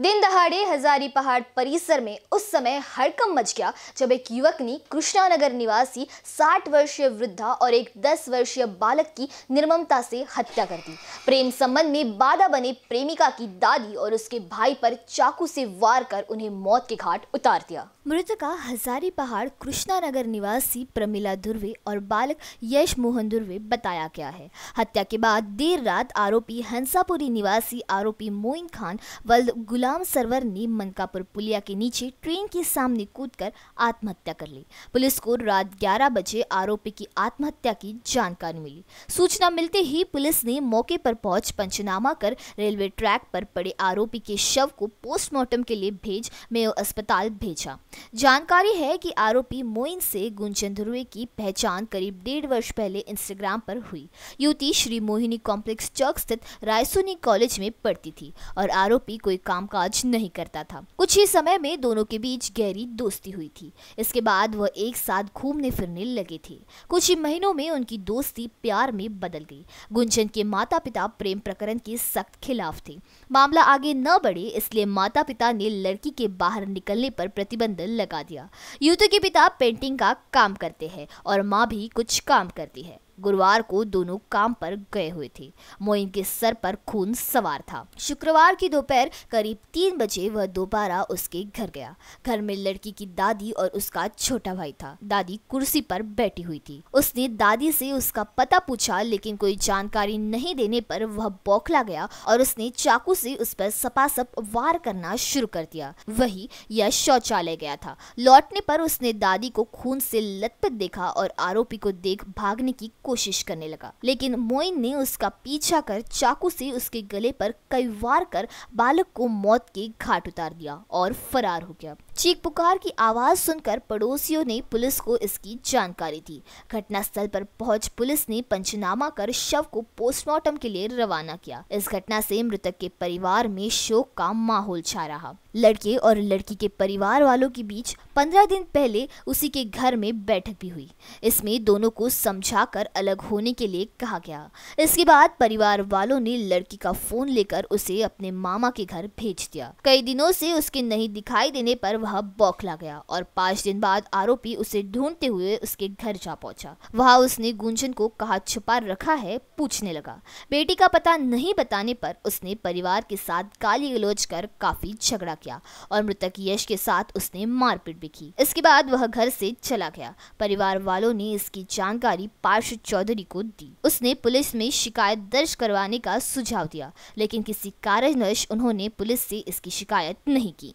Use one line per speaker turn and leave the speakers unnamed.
दिन दहाड़े हजारी पहाड़ परिसर में उस समय हड़कम मच गया जब एक युवक ने कृष्णानगर निवासी 60 वर्षीय वृद्धा और एक 10 वर्षीय बालक की निर्ममता से हत्या कर दी प्रेम संबंध में बाधा बने प्रेमिका की दादी और उसके भाई पर चाकू से वार कर उन्हें मौत के घाट उतार दिया मृतका हजारी पहाड़ कृष्णानगर निवासी प्रमिला धुर्वे और बालक यश मोहन धुर्वे बताया गया है हत्या के बाद देर रात आरोपी हंसापुरी निवासी आरोपी मोइन खान वल्द गुला राम सरवर ने मनकापुर पुलिया के नीचे ट्रेन के सामने कूदकर आत्महत्या कर ली पुलिस को रात 11 बजे आरोपी की आत्महत्या की जानकारी मिली सूचना मिलते ही पुलिस ने मौके पर पहुंच पंचनामा कर रेलवे ट्रैक पर पड़े आरोपी के शव को पोस्टमार्टम के लिए भेज मेयो अस्पताल भेजा जानकारी है की आरोपी मोइन से गुंजन ध्रुवे की पहचान करीब डेढ़ वर्ष पहले इंस्टाग्राम पर हुई युवती श्री मोहिनी कॉम्प्लेक्स चौक स्थित रायसोनी कॉलेज में पढ़ती थी और आरोपी कोई काम का काज नहीं करता था कुछ ही समय में दोनों के बीच गहरी दोस्ती हुई थी इसके बाद वह एक साथ घूमने फिरने लगे थे कुछ ही महीनों में उनकी दोस्ती प्यार में बदल गई गुंजन के माता पिता प्रेम प्रकरण के सख्त खिलाफ थे मामला आगे न बढ़े इसलिए माता पिता ने लड़की के बाहर निकलने पर प्रतिबंध लगा दिया युद्ध के पिता पेंटिंग का काम करते हैं और माँ भी कुछ काम करती है गुरुवार को दोनों काम पर गए हुए थे मोइन के सर पर खून सवार था शुक्रवार की दोपहर करीब तीन बजे वह दोबारा उसके घर गया घर में लड़की की दादी और उसका छोटा भाई था दादी कुर्सी पर बैठी हुई थी उसने दादी से उसका पता पूछा लेकिन कोई जानकारी नहीं देने पर वह बौखला गया और उसने चाकू से उस पर सपासप वार करना शुरू कर दिया वही यह शौचालय गया था लौटने पर उसने दादी को खून से लथपथ देखा और आरोपी को देख भागने की कोशिश करने लगा लेकिन मोइन ने उसका पीछा कर चाकू से उसके गले पर कई वार कर बालक को मौत के घाट उतार दिया और फरार हो गया चीख पुकार की आवाज़ सुनकर पड़ोसियों ने पुलिस को इसकी जानकारी दी घटनास्थल पर पहुंच पुलिस ने पंचनामा कर शव को पोस्टमार्टम के लिए रवाना किया इस घटना से मृतक के परिवार में शोक का माहौल छा रहा लड़के और लड़की के परिवार वालों के बीच पंद्रह दिन पहले उसी के घर में बैठक भी हुई इसमें दोनों को समझाकर अलग होने के लिए कहा गया इसके बाद परिवार वालों ने लड़की का फोन लेकर उसे अपने मामा के घर भेज दिया कई दिनों से उसके नहीं दिखाई देने पर वह बौखला गया और पांच दिन बाद आरोपी उसे ढूंढते हुए उसके घर जा पहुंचा वहां उसने गुंजन को कहा छुपा रखा है पूछने लगा बेटी का पता नहीं बताने पर उसने परिवार के साथ गाली गलोच कर काफी झगड़ा किया और मृतक यश के साथ उसने मारपीट भी की इसके बाद वह घर से चला गया परिवार वालों ने इसकी जानकारी पार्श चौधरी को दी उसने पुलिस में शिकायत दर्ज करवाने का सुझाव दिया लेकिन किसी कारणवश उन्होंने पुलिस से इसकी शिकायत नहीं की